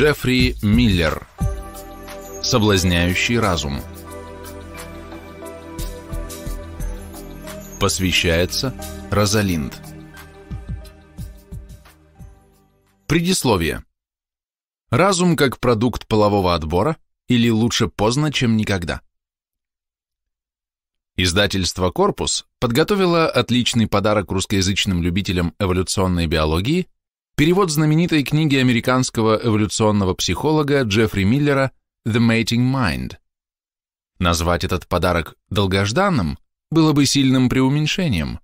Джеффри Миллер Соблазняющий разум Посвящается Розалинд Предисловие Разум как продукт полового отбора или лучше поздно, чем никогда. Издательство «Корпус» подготовило отличный подарок русскоязычным любителям эволюционной биологии – Перевод знаменитой книги американского эволюционного психолога Джеффри Миллера «The Mating Mind». Назвать этот подарок долгожданным было бы сильным преуменьшением.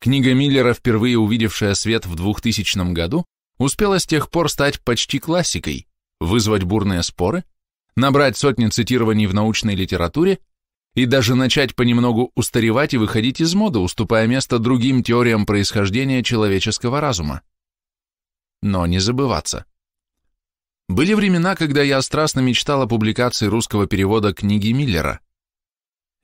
Книга Миллера, впервые увидевшая свет в 2000 году, успела с тех пор стать почти классикой, вызвать бурные споры, набрать сотни цитирований в научной литературе и даже начать понемногу устаревать и выходить из моды, уступая место другим теориям происхождения человеческого разума но не забываться. Были времена, когда я страстно мечтал о публикации русского перевода книги Миллера.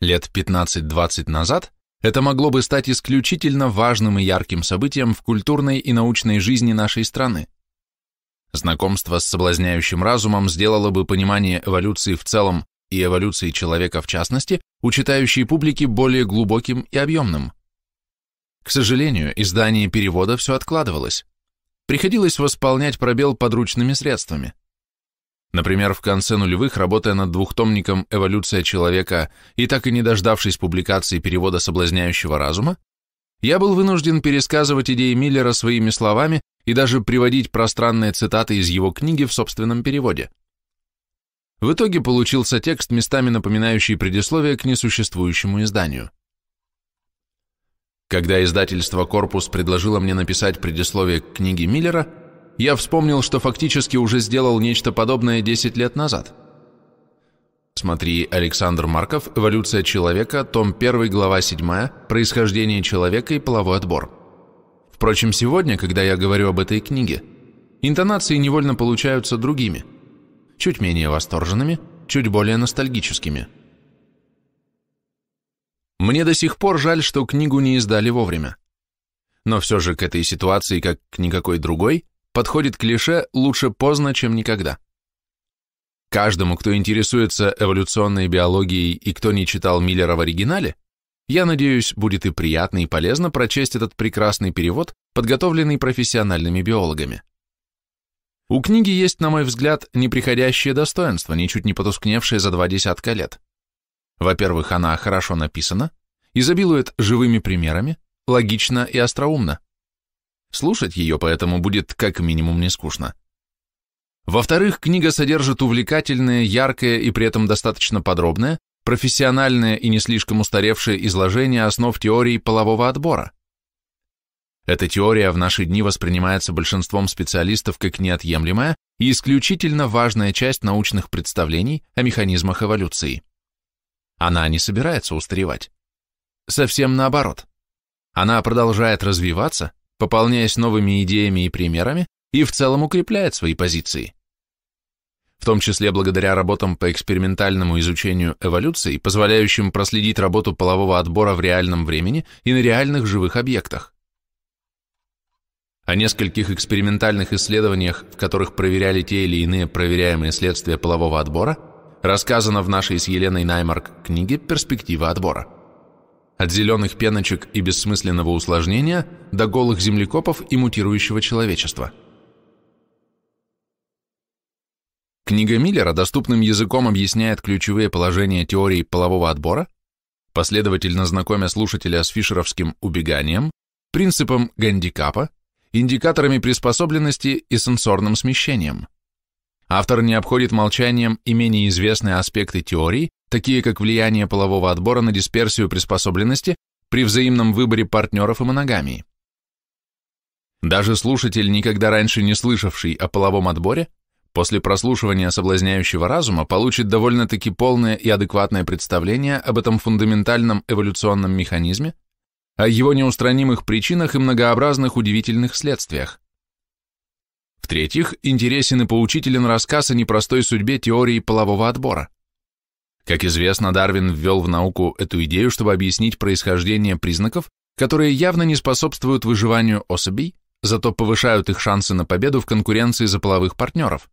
Лет 15-20 назад это могло бы стать исключительно важным и ярким событием в культурной и научной жизни нашей страны. Знакомство с соблазняющим разумом сделало бы понимание эволюции в целом и эволюции человека в частности у читающей публики более глубоким и объемным. К сожалению, издание перевода все откладывалось приходилось восполнять пробел подручными средствами. Например, в конце нулевых, работая над двухтомником «Эволюция человека» и так и не дождавшись публикации перевода соблазняющего разума, я был вынужден пересказывать идеи Миллера своими словами и даже приводить пространные цитаты из его книги в собственном переводе. В итоге получился текст, местами напоминающий предисловие к несуществующему изданию. Когда издательство «Корпус» предложило мне написать предисловие к книге Миллера, я вспомнил, что фактически уже сделал нечто подобное 10 лет назад. Смотри Александр Марков «Эволюция человека», том 1, глава 7, «Происхождение человека и половой отбор». Впрочем, сегодня, когда я говорю об этой книге, интонации невольно получаются другими, чуть менее восторженными, чуть более ностальгическими – мне до сих пор жаль, что книгу не издали вовремя. Но все же к этой ситуации, как к никакой другой, подходит клише «лучше поздно, чем никогда». Каждому, кто интересуется эволюционной биологией и кто не читал Миллера в оригинале, я надеюсь, будет и приятно и полезно прочесть этот прекрасный перевод, подготовленный профессиональными биологами. У книги есть, на мой взгляд, неприходящее достоинство, ничуть не потускневшее за два десятка лет. Во-первых, она хорошо написана, изобилует живыми примерами, логично и остроумно. Слушать ее поэтому будет как минимум не скучно. Во-вторых, книга содержит увлекательное, яркое и при этом достаточно подробное, профессиональное и не слишком устаревшее изложение основ теории полового отбора. Эта теория в наши дни воспринимается большинством специалистов как неотъемлемая и исключительно важная часть научных представлений о механизмах эволюции. Она не собирается устаревать. Совсем наоборот. Она продолжает развиваться, пополняясь новыми идеями и примерами, и в целом укрепляет свои позиции. В том числе благодаря работам по экспериментальному изучению эволюции, позволяющим проследить работу полового отбора в реальном времени и на реальных живых объектах. О нескольких экспериментальных исследованиях, в которых проверяли те или иные проверяемые следствия полового отбора, рассказана в нашей с Еленой Наймарк книге «Перспектива отбора». От зеленых пеночек и бессмысленного усложнения до голых землекопов и мутирующего человечества. Книга Миллера доступным языком объясняет ключевые положения теории полового отбора, последовательно знакомя слушателя с фишеровским убеганием, принципом гандикапа, индикаторами приспособленности и сенсорным смещением. Автор не обходит молчанием и менее известные аспекты теории, такие как влияние полового отбора на дисперсию приспособленности при взаимном выборе партнеров и моногамии. Даже слушатель, никогда раньше не слышавший о половом отборе, после прослушивания соблазняющего разума получит довольно-таки полное и адекватное представление об этом фундаментальном эволюционном механизме, о его неустранимых причинах и многообразных удивительных следствиях. В-третьих, интересен и поучителен рассказ о непростой судьбе теории полового отбора. Как известно, Дарвин ввел в науку эту идею, чтобы объяснить происхождение признаков, которые явно не способствуют выживанию особей, зато повышают их шансы на победу в конкуренции за половых партнеров.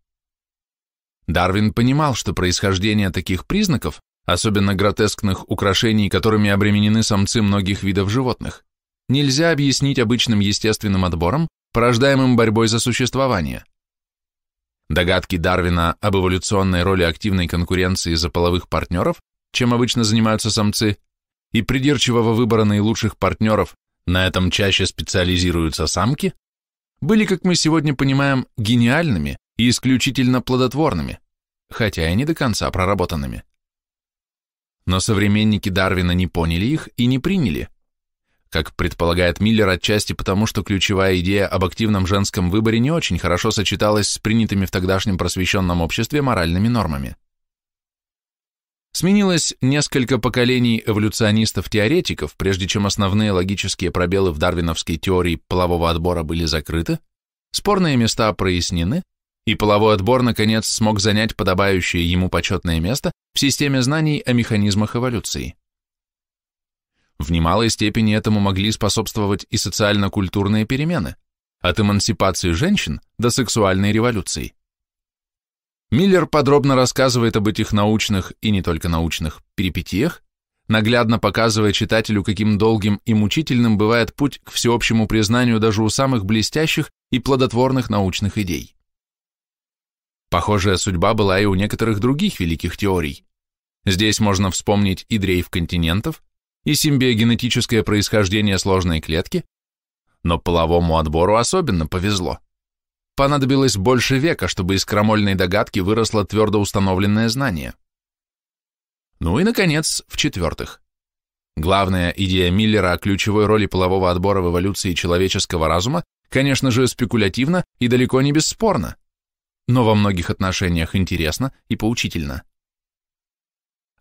Дарвин понимал, что происхождение таких признаков, особенно гротескных украшений, которыми обременены самцы многих видов животных, нельзя объяснить обычным естественным отбором, порождаемым борьбой за существование. Догадки Дарвина об эволюционной роли активной конкуренции за половых партнеров, чем обычно занимаются самцы, и придирчивого выбора наилучших партнеров, на этом чаще специализируются самки, были, как мы сегодня понимаем, гениальными и исключительно плодотворными, хотя и не до конца проработанными. Но современники Дарвина не поняли их и не приняли – как предполагает Миллер, отчасти потому, что ключевая идея об активном женском выборе не очень хорошо сочеталась с принятыми в тогдашнем просвещенном обществе моральными нормами. Сменилось несколько поколений эволюционистов-теоретиков, прежде чем основные логические пробелы в дарвиновской теории полового отбора были закрыты, спорные места прояснены, и половой отбор, наконец, смог занять подобающее ему почетное место в системе знаний о механизмах эволюции. В немалой степени этому могли способствовать и социально-культурные перемены, от эмансипации женщин до сексуальной революции. Миллер подробно рассказывает об этих научных и не только научных перипетиях, наглядно показывая читателю, каким долгим и мучительным бывает путь к всеобщему признанию даже у самых блестящих и плодотворных научных идей. Похожая судьба была и у некоторых других великих теорий. Здесь можно вспомнить и дрейф континентов, и симбиогенетическое происхождение сложной клетки, но половому отбору особенно повезло. Понадобилось больше века, чтобы из крамольной догадки выросло твердо установленное знание. Ну и, наконец, в-четвертых. Главная идея Миллера о ключевой роли полового отбора в эволюции человеческого разума, конечно же, спекулятивна и далеко не бесспорна, но во многих отношениях интересна и поучительна.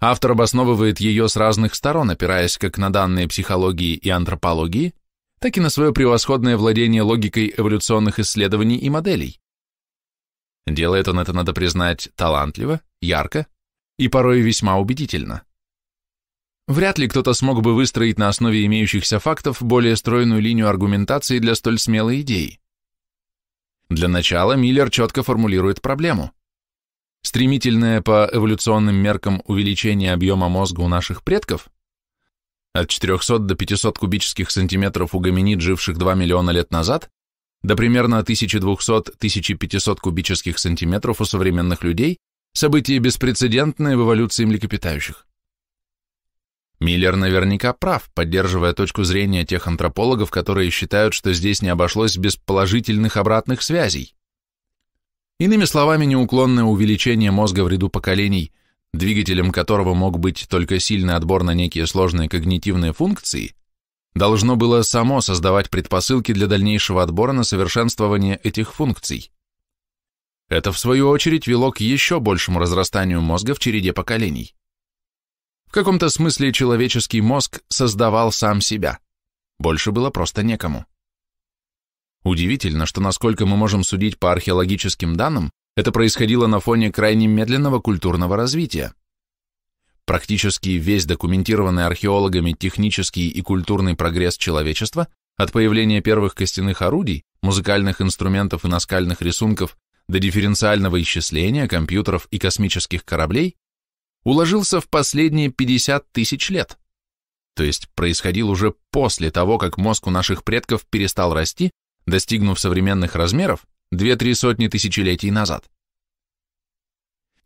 Автор обосновывает ее с разных сторон, опираясь как на данные психологии и антропологии, так и на свое превосходное владение логикой эволюционных исследований и моделей. Делает он это, надо признать, талантливо, ярко и порой весьма убедительно. Вряд ли кто-то смог бы выстроить на основе имеющихся фактов более стройную линию аргументации для столь смелой идеи. Для начала Миллер четко формулирует проблему – стремительное по эволюционным меркам увеличение объема мозга у наших предков, от 400 до 500 кубических сантиметров у гоминид, живших 2 миллиона лет назад, до примерно 1200-1500 кубических сантиметров у современных людей, событие беспрецедентное в эволюции млекопитающих. Миллер наверняка прав, поддерживая точку зрения тех антропологов, которые считают, что здесь не обошлось без положительных обратных связей. Иными словами, неуклонное увеличение мозга в ряду поколений, двигателем которого мог быть только сильный отбор на некие сложные когнитивные функции, должно было само создавать предпосылки для дальнейшего отбора на совершенствование этих функций. Это, в свою очередь, вело к еще большему разрастанию мозга в череде поколений. В каком-то смысле человеческий мозг создавал сам себя. Больше было просто некому. Удивительно, что насколько мы можем судить по археологическим данным, это происходило на фоне крайне медленного культурного развития. Практически весь документированный археологами технический и культурный прогресс человечества от появления первых костяных орудий, музыкальных инструментов и наскальных рисунков до дифференциального исчисления, компьютеров и космических кораблей, уложился в последние 50 тысяч лет, то есть происходил уже после того, как мозг у наших предков перестал расти достигнув современных размеров 2-3 сотни тысячелетий назад.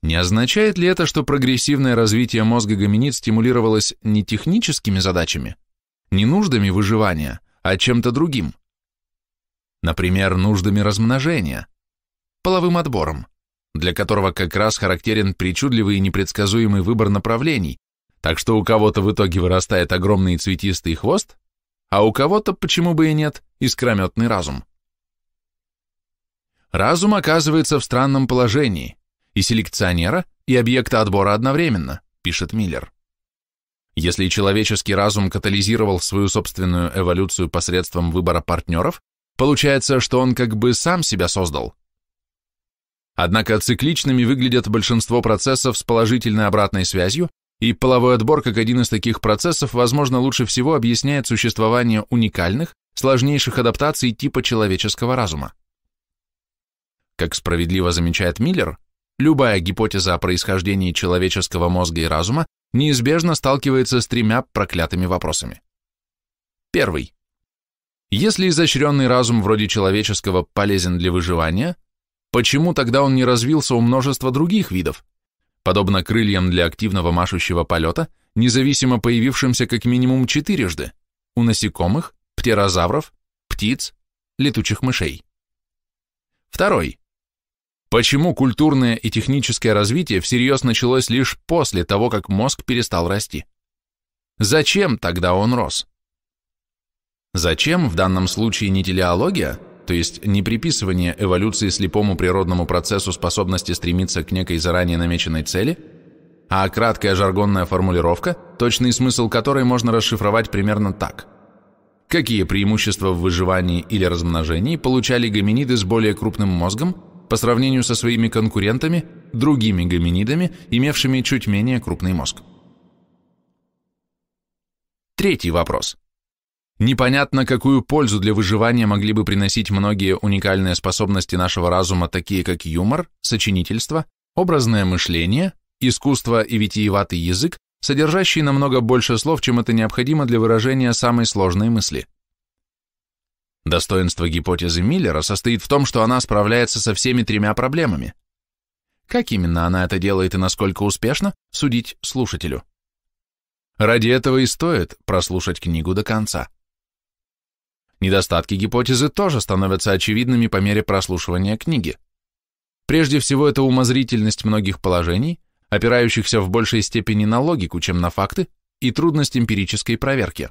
Не означает ли это, что прогрессивное развитие мозга гоминид стимулировалось не техническими задачами, не нуждами выживания, а чем-то другим? Например, нуждами размножения, половым отбором, для которого как раз характерен причудливый и непредсказуемый выбор направлений, так что у кого-то в итоге вырастает огромный цветистый хвост, а у кого-то, почему бы и нет, искрометный разум. Разум оказывается в странном положении, и селекционера, и объекта отбора одновременно, пишет Миллер. Если человеческий разум катализировал свою собственную эволюцию посредством выбора партнеров, получается, что он как бы сам себя создал. Однако цикличными выглядят большинство процессов с положительной обратной связью, и половой отбор как один из таких процессов, возможно, лучше всего объясняет существование уникальных, сложнейших адаптаций типа человеческого разума. Как справедливо замечает Миллер, любая гипотеза о происхождении человеческого мозга и разума неизбежно сталкивается с тремя проклятыми вопросами. Первый. Если изощренный разум вроде человеческого полезен для выживания, почему тогда он не развился у множества других видов, подобно крыльям для активного машущего полета, независимо появившимся как минимум четырежды у насекомых, птерозавров, птиц, летучих мышей. Второй. Почему культурное и техническое развитие всерьез началось лишь после того, как мозг перестал расти? Зачем тогда он рос? Зачем в данном случае не телеология, то есть не приписывание эволюции слепому природному процессу способности стремиться к некой заранее намеченной цели, а краткая жаргонная формулировка, точный смысл которой можно расшифровать примерно так. Какие преимущества в выживании или размножении получали гоминиды с более крупным мозгом по сравнению со своими конкурентами, другими гоминидами, имевшими чуть менее крупный мозг? Третий вопрос. Непонятно, какую пользу для выживания могли бы приносить многие уникальные способности нашего разума, такие как юмор, сочинительство, образное мышление, искусство и витиеватый язык, содержащий намного больше слов, чем это необходимо для выражения самой сложной мысли. Достоинство гипотезы Миллера состоит в том, что она справляется со всеми тремя проблемами. Как именно она это делает и насколько успешно, судить слушателю. Ради этого и стоит прослушать книгу до конца. Недостатки гипотезы тоже становятся очевидными по мере прослушивания книги. Прежде всего, это умозрительность многих положений, опирающихся в большей степени на логику, чем на факты, и трудность эмпирической проверки.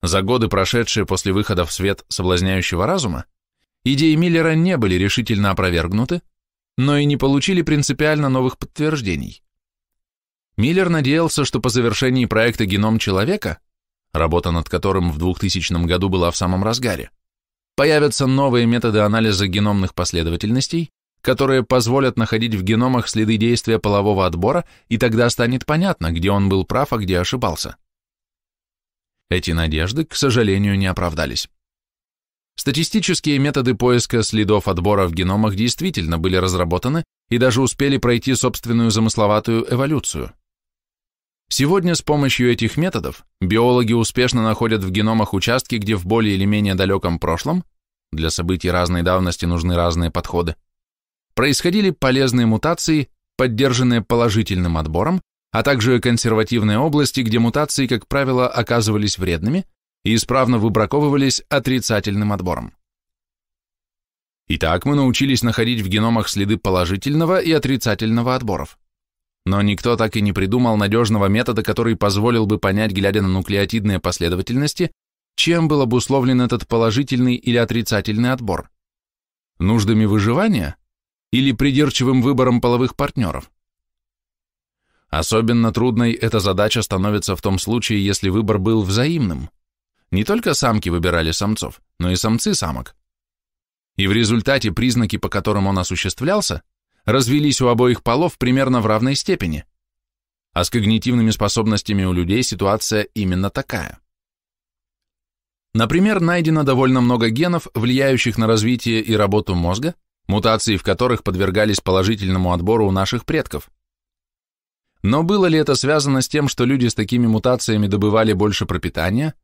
За годы, прошедшие после выхода в свет соблазняющего разума, идеи Миллера не были решительно опровергнуты, но и не получили принципиально новых подтверждений. Миллер надеялся, что по завершении проекта «Геном человека» работа над которым в 2000 году была в самом разгаре, появятся новые методы анализа геномных последовательностей, которые позволят находить в геномах следы действия полового отбора, и тогда станет понятно, где он был прав, а где ошибался. Эти надежды, к сожалению, не оправдались. Статистические методы поиска следов отбора в геномах действительно были разработаны и даже успели пройти собственную замысловатую эволюцию. Сегодня с помощью этих методов биологи успешно находят в геномах участки, где в более или менее далеком прошлом, для событий разной давности нужны разные подходы, происходили полезные мутации, поддержанные положительным отбором, а также консервативные области, где мутации, как правило, оказывались вредными и исправно выбраковывались отрицательным отбором. Итак, мы научились находить в геномах следы положительного и отрицательного отборов. Но никто так и не придумал надежного метода, который позволил бы понять, глядя на нуклеотидные последовательности, чем был обусловлен этот положительный или отрицательный отбор. Нуждами выживания или придирчивым выбором половых партнеров? Особенно трудной эта задача становится в том случае, если выбор был взаимным. Не только самки выбирали самцов, но и самцы самок. И в результате признаки, по которым он осуществлялся, развелись у обоих полов примерно в равной степени. А с когнитивными способностями у людей ситуация именно такая. Например, найдено довольно много генов, влияющих на развитие и работу мозга, мутации в которых подвергались положительному отбору у наших предков. Но было ли это связано с тем, что люди с такими мутациями добывали больше пропитания,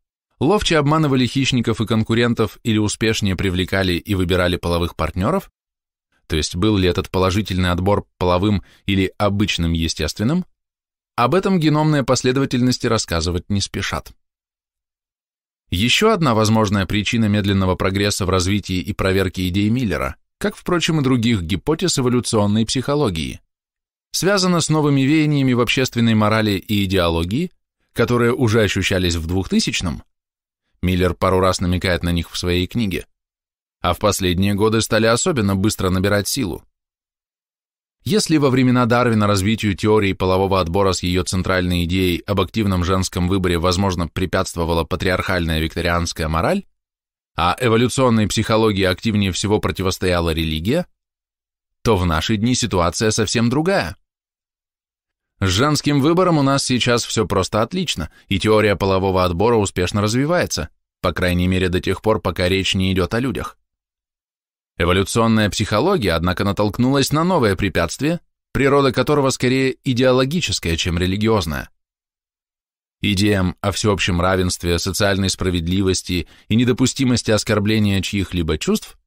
ловче обманывали хищников и конкурентов или успешнее привлекали и выбирали половых партнеров? то есть был ли этот положительный отбор половым или обычным естественным, об этом геномные последовательности рассказывать не спешат. Еще одна возможная причина медленного прогресса в развитии и проверке идей Миллера, как, впрочем, и других гипотез эволюционной психологии, связана с новыми веяниями в общественной морали и идеологии, которые уже ощущались в 2000-м, Миллер пару раз намекает на них в своей книге, а в последние годы стали особенно быстро набирать силу. Если во времена Дарвина развитию теории полового отбора с ее центральной идеей об активном женском выборе, возможно, препятствовала патриархальная викторианская мораль, а эволюционной психологии активнее всего противостояла религия, то в наши дни ситуация совсем другая. С женским выбором у нас сейчас все просто отлично, и теория полового отбора успешно развивается, по крайней мере до тех пор, пока речь не идет о людях. Эволюционная психология, однако, натолкнулась на новое препятствие, природа которого скорее идеологическая, чем религиозная. Идеям о всеобщем равенстве, социальной справедливости и недопустимости оскорбления чьих-либо чувств,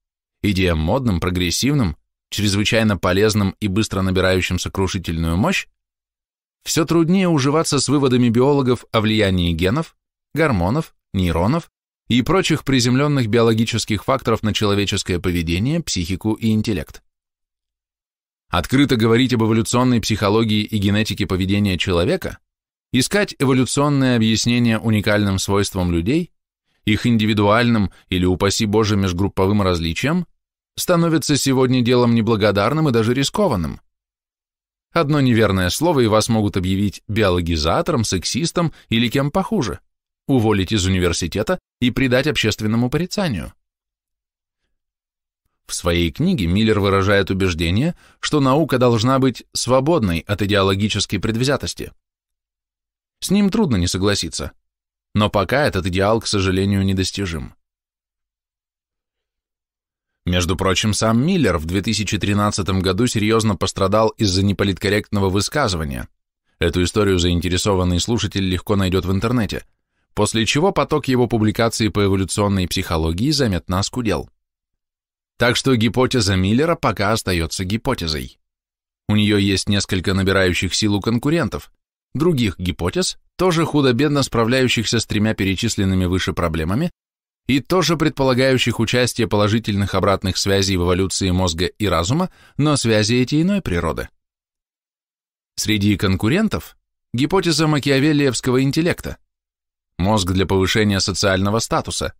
идеям модным, прогрессивным, чрезвычайно полезным и быстро набирающим сокрушительную мощь, все труднее уживаться с выводами биологов о влиянии генов, гормонов, нейронов и прочих приземленных биологических факторов на человеческое поведение, психику и интеллект. Открыто говорить об эволюционной психологии и генетике поведения человека, искать эволюционное объяснение уникальным свойствам людей, их индивидуальным или, упаси Боже, межгрупповым различиям, становится сегодня делом неблагодарным и даже рискованным. Одно неверное слово, и вас могут объявить биологизатором, сексистом или кем похуже – уволить из университета и предать общественному порицанию. В своей книге Миллер выражает убеждение, что наука должна быть свободной от идеологической предвзятости. С ним трудно не согласиться, но пока этот идеал, к сожалению, недостижим. Между прочим, сам Миллер в 2013 году серьезно пострадал из-за неполиткорректного высказывания. Эту историю заинтересованный слушатель легко найдет в интернете – после чего поток его публикаций по эволюционной психологии заметно скудел. Так что гипотеза Миллера пока остается гипотезой. У нее есть несколько набирающих силу конкурентов, других гипотез, тоже худо-бедно справляющихся с тремя перечисленными выше проблемами и тоже предполагающих участие положительных обратных связей в эволюции мозга и разума, но связи эти иной природы. Среди конкурентов – гипотеза макиавеллиевского интеллекта – мозг для повышения социального статуса,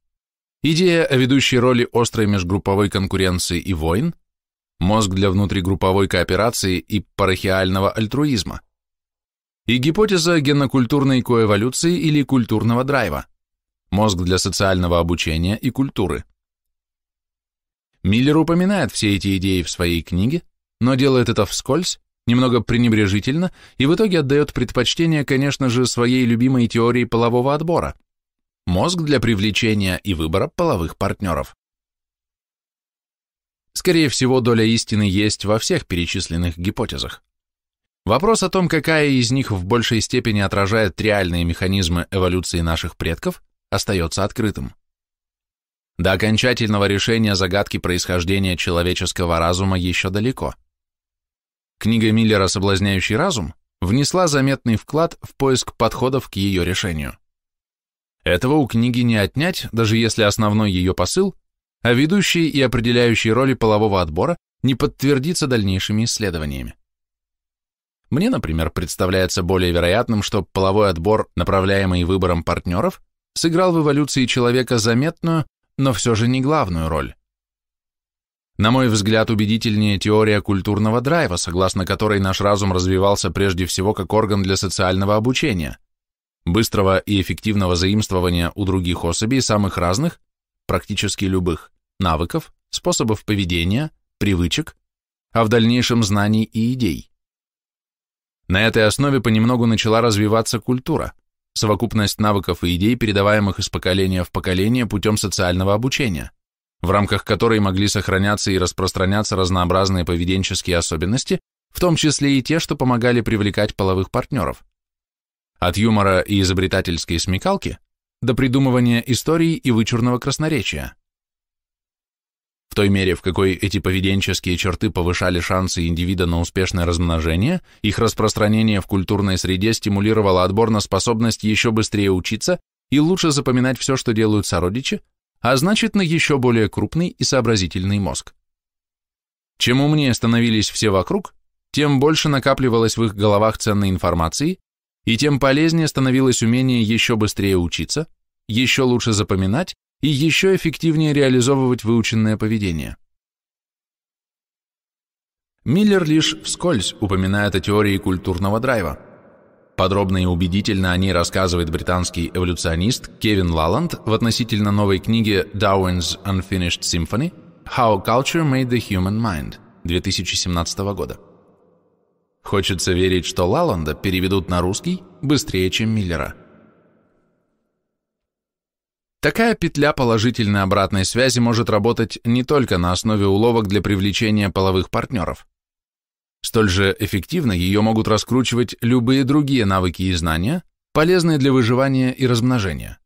идея о ведущей роли острой межгрупповой конкуренции и войн, мозг для внутригрупповой кооперации и парахиального альтруизма, и гипотеза генокультурной коэволюции или культурного драйва, мозг для социального обучения и культуры. Миллер упоминает все эти идеи в своей книге, но делает это вскользь немного пренебрежительно и в итоге отдает предпочтение, конечно же, своей любимой теории полового отбора – мозг для привлечения и выбора половых партнеров. Скорее всего, доля истины есть во всех перечисленных гипотезах. Вопрос о том, какая из них в большей степени отражает реальные механизмы эволюции наших предков, остается открытым. До окончательного решения загадки происхождения человеческого разума еще далеко – Книга Миллера «Соблазняющий разум» внесла заметный вклад в поиск подходов к ее решению. Этого у книги не отнять, даже если основной ее посыл о а ведущей и определяющей роли полового отбора не подтвердится дальнейшими исследованиями. Мне, например, представляется более вероятным, что половой отбор, направляемый выбором партнеров, сыграл в эволюции человека заметную, но все же не главную роль. На мой взгляд, убедительнее теория культурного драйва, согласно которой наш разум развивался прежде всего как орган для социального обучения, быстрого и эффективного заимствования у других особей самых разных, практически любых, навыков, способов поведения, привычек, а в дальнейшем знаний и идей. На этой основе понемногу начала развиваться культура, совокупность навыков и идей, передаваемых из поколения в поколение путем социального обучения – в рамках которой могли сохраняться и распространяться разнообразные поведенческие особенности, в том числе и те, что помогали привлекать половых партнеров. От юмора и изобретательской смекалки до придумывания истории и вычурного красноречия. В той мере, в какой эти поведенческие черты повышали шансы индивида на успешное размножение, их распространение в культурной среде стимулировало отбор на способность еще быстрее учиться и лучше запоминать все, что делают сородичи, а значит на еще более крупный и сообразительный мозг. Чем умнее становились все вокруг, тем больше накапливалось в их головах ценной информации, и тем полезнее становилось умение еще быстрее учиться, еще лучше запоминать и еще эффективнее реализовывать выученное поведение. Миллер лишь вскользь упоминает о теории культурного драйва – Подробно и убедительно о ней рассказывает британский эволюционист Кевин Лаланд в относительно новой книге Darwin's Unfinished Symphony How Culture Made the Human Mind 2017 года. Хочется верить, что Лаланда переведут на русский быстрее, чем Миллера. Такая петля положительной обратной связи может работать не только на основе уловок для привлечения половых партнеров – Столь же эффективно ее могут раскручивать любые другие навыки и знания, полезные для выживания и размножения.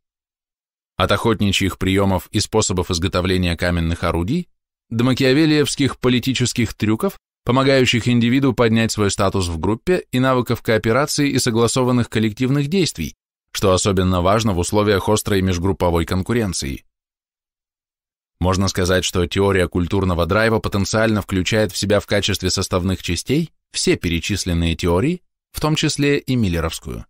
От охотничьих приемов и способов изготовления каменных орудий до макиавелиевских политических трюков, помогающих индивиду поднять свой статус в группе и навыков кооперации и согласованных коллективных действий, что особенно важно в условиях острой межгрупповой конкуренции. Можно сказать, что теория культурного драйва потенциально включает в себя в качестве составных частей все перечисленные теории, в том числе и миллеровскую.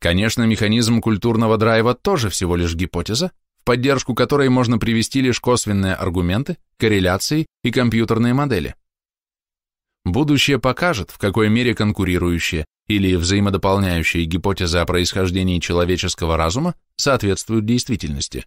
Конечно, механизм культурного драйва тоже всего лишь гипотеза, в поддержку которой можно привести лишь косвенные аргументы, корреляции и компьютерные модели. Будущее покажет, в какой мере конкурирующие или взаимодополняющие гипотезы о происхождении человеческого разума соответствуют действительности.